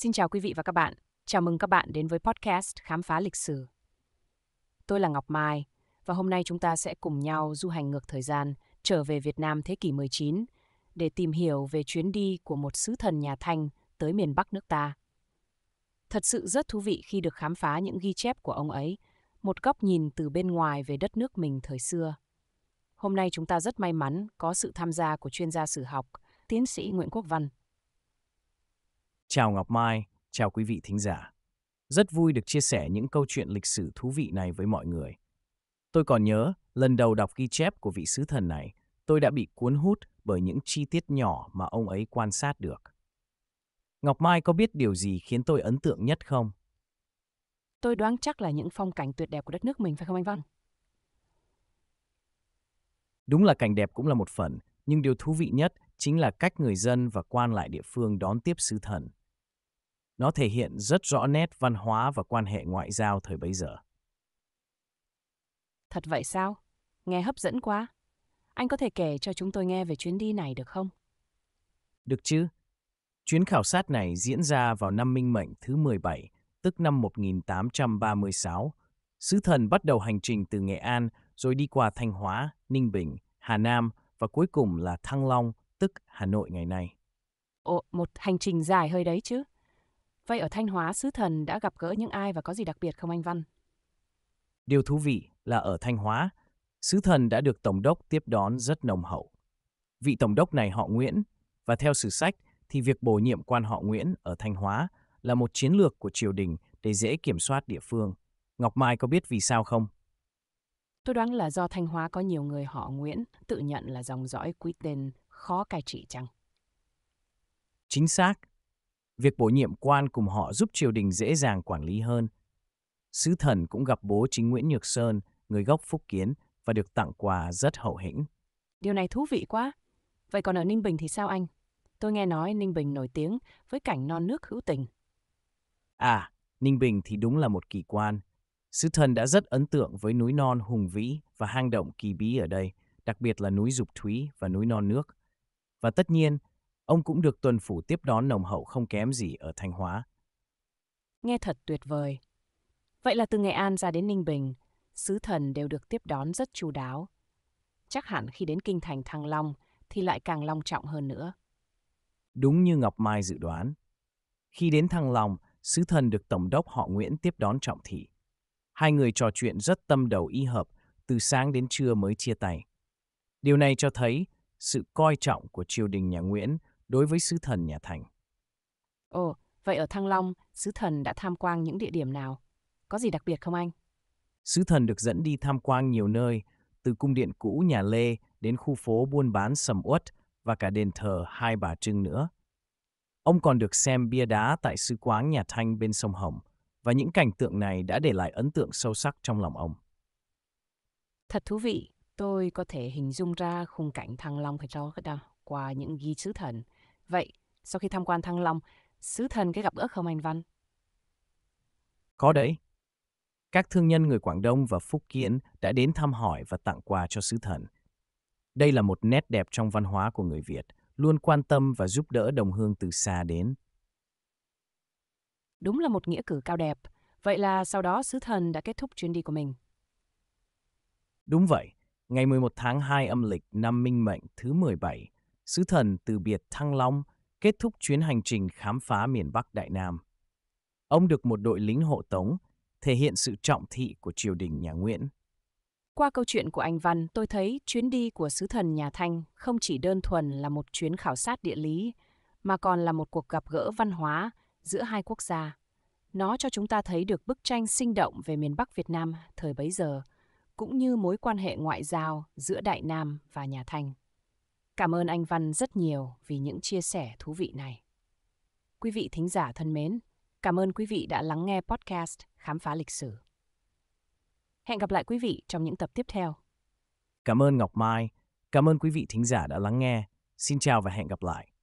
Xin chào quý vị và các bạn. Chào mừng các bạn đến với podcast Khám phá lịch sử. Tôi là Ngọc Mai và hôm nay chúng ta sẽ cùng nhau du hành ngược thời gian trở về Việt Nam thế kỷ 19 để tìm hiểu về chuyến đi của một sứ thần nhà Thanh tới miền Bắc nước ta. Thật sự rất thú vị khi được khám phá những ghi chép của ông ấy, một góc nhìn từ bên ngoài về đất nước mình thời xưa. Hôm nay chúng ta rất may mắn có sự tham gia của chuyên gia sử học, tiến sĩ Nguyễn Quốc Văn, Chào Ngọc Mai, chào quý vị thính giả. Rất vui được chia sẻ những câu chuyện lịch sử thú vị này với mọi người. Tôi còn nhớ, lần đầu đọc ghi chép của vị sứ thần này, tôi đã bị cuốn hút bởi những chi tiết nhỏ mà ông ấy quan sát được. Ngọc Mai có biết điều gì khiến tôi ấn tượng nhất không? Tôi đoán chắc là những phong cảnh tuyệt đẹp của đất nước mình phải không anh Văn? Đúng là cảnh đẹp cũng là một phần, nhưng điều thú vị nhất chính là cách người dân và quan lại địa phương đón tiếp sứ thần. Nó thể hiện rất rõ nét văn hóa và quan hệ ngoại giao thời bấy giờ. Thật vậy sao? Nghe hấp dẫn quá. Anh có thể kể cho chúng tôi nghe về chuyến đi này được không? Được chứ. Chuyến khảo sát này diễn ra vào năm Minh Mệnh thứ 17, tức năm 1836. Sứ thần bắt đầu hành trình từ Nghệ An, rồi đi qua Thanh Hóa, Ninh Bình, Hà Nam và cuối cùng là Thăng Long, tức Hà Nội ngày nay. Ồ, một hành trình dài hơi đấy chứ. Vậy ở Thanh Hóa, Sứ Thần đã gặp gỡ những ai và có gì đặc biệt không anh Văn? Điều thú vị là ở Thanh Hóa, Sứ Thần đã được Tổng đốc tiếp đón rất nồng hậu. Vị Tổng đốc này họ Nguyễn, và theo sử sách thì việc bổ nhiệm quan họ Nguyễn ở Thanh Hóa là một chiến lược của triều đình để dễ kiểm soát địa phương. Ngọc Mai có biết vì sao không? Tôi đoán là do Thanh Hóa có nhiều người họ Nguyễn tự nhận là dòng dõi quý tên khó cai trị chăng? Chính xác, Việc bổ nhiệm quan cùng họ giúp triều đình dễ dàng quản lý hơn. Sứ thần cũng gặp bố chính Nguyễn Nhược Sơn, người gốc Phúc Kiến, và được tặng quà rất hậu hĩnh. Điều này thú vị quá. Vậy còn ở Ninh Bình thì sao anh? Tôi nghe nói Ninh Bình nổi tiếng với cảnh non nước hữu tình. À, Ninh Bình thì đúng là một kỳ quan. Sứ thần đã rất ấn tượng với núi non hùng vĩ và hang động kỳ bí ở đây, đặc biệt là núi Dục Thúy và núi non nước. Và tất nhiên, Ông cũng được tuần phủ tiếp đón nồng hậu không kém gì ở Thanh Hóa. Nghe thật tuyệt vời. Vậy là từ Nghệ An ra đến Ninh Bình, sứ thần đều được tiếp đón rất chu đáo. Chắc hẳn khi đến kinh thành Thăng Long thì lại càng long trọng hơn nữa. Đúng như Ngọc Mai dự đoán. Khi đến Thăng Long, sứ thần được Tổng đốc họ Nguyễn tiếp đón trọng thị. Hai người trò chuyện rất tâm đầu y hợp, từ sáng đến trưa mới chia tay. Điều này cho thấy sự coi trọng của triều đình nhà Nguyễn đối với sứ thần nhà Thành. Ồ, vậy ở Thăng Long, sứ thần đã tham quan những địa điểm nào? Có gì đặc biệt không anh? Sứ thần được dẫn đi tham quan nhiều nơi, từ cung điện cũ nhà Lê đến khu phố buôn bán sầm uất và cả đền thờ Hai Bà Trưng nữa. Ông còn được xem bia đá tại sứ quán nhà Thanh bên sông Hồng, và những cảnh tượng này đã để lại ấn tượng sâu sắc trong lòng ông. Thật thú vị, tôi có thể hình dung ra khung cảnh Thăng Long phải đó qua những ghi sứ thần. Vậy, sau khi tham quan Thăng Long, sứ thần có gặp gỡ không anh Văn? Có đấy. Các thương nhân người Quảng Đông và Phúc Kiến đã đến thăm hỏi và tặng quà cho sứ thần. Đây là một nét đẹp trong văn hóa của người Việt, luôn quan tâm và giúp đỡ đồng hương từ xa đến. Đúng là một nghĩa cử cao đẹp. Vậy là sau đó sứ thần đã kết thúc chuyến đi của mình. Đúng vậy, ngày 11 tháng 2 âm lịch năm Minh Mệnh thứ 17, sứ thần từ biệt Thăng Long kết thúc chuyến hành trình khám phá miền Bắc Đại Nam. Ông được một đội lính hộ tống, thể hiện sự trọng thị của triều đình nhà Nguyễn. Qua câu chuyện của anh Văn, tôi thấy chuyến đi của sứ thần nhà Thanh không chỉ đơn thuần là một chuyến khảo sát địa lý, mà còn là một cuộc gặp gỡ văn hóa giữa hai quốc gia. Nó cho chúng ta thấy được bức tranh sinh động về miền Bắc Việt Nam thời bấy giờ, cũng như mối quan hệ ngoại giao giữa Đại Nam và nhà Thanh. Cảm ơn anh Văn rất nhiều vì những chia sẻ thú vị này. Quý vị thính giả thân mến, cảm ơn quý vị đã lắng nghe podcast Khám phá lịch sử. Hẹn gặp lại quý vị trong những tập tiếp theo. Cảm ơn Ngọc Mai, cảm ơn quý vị thính giả đã lắng nghe. Xin chào và hẹn gặp lại.